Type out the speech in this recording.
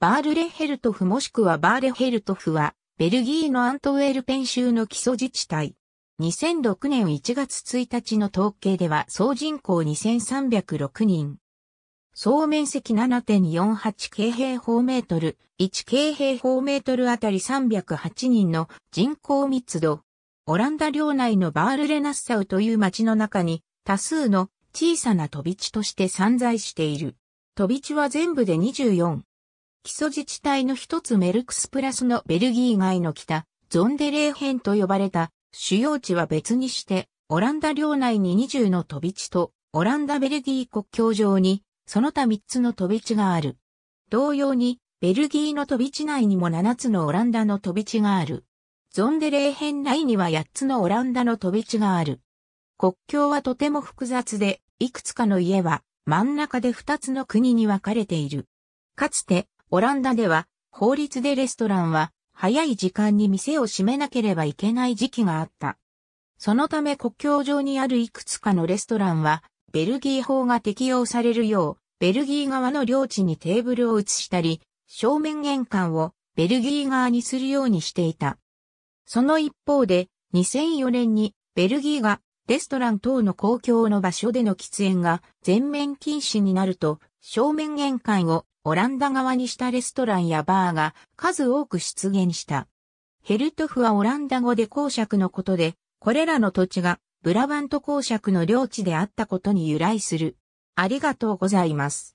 バールレヘルトフもしくはバーレヘルトフは、ベルギーのアントウェルペン州の基礎自治体。2006年1月1日の統計では総人口2306人。総面積7.48京平方メートル、1京平方メートルあたり308人の人口密度。オランダ領内のバールレナッサウという町の中に多数の小さな飛び地として散在している。飛び地は全部で24。基礎自治体の一つメルクスプラスのベルギー外の北、ゾンデレーヘンと呼ばれた主要地は別にして、オランダ領内に20の飛び地と、オランダ・ベルギー国境上に、その他3つの飛び地がある。同様に、ベルギーの飛び地内にも7つのオランダの飛び地がある。ゾンデレーヘン内には8つのオランダの飛び地がある。国境はとても複雑で、いくつかの家は真ん中で2つの国に分かれている。かつて、オランダでは、法律でレストランは、早い時間に店を閉めなければいけない時期があった。そのため国境上にあるいくつかのレストランは、ベルギー法が適用されるよう、ベルギー側の領地にテーブルを移したり、正面玄関をベルギー側にするようにしていた。その一方で、2004年にベルギーがレストラン等の公共の場所での喫煙が全面禁止になると、正面玄関をオランダ側にしたレストランやバーが数多く出現した。ヘルトフはオランダ語で公爵のことで、これらの土地がブラバント公爵の領地であったことに由来する。ありがとうございます。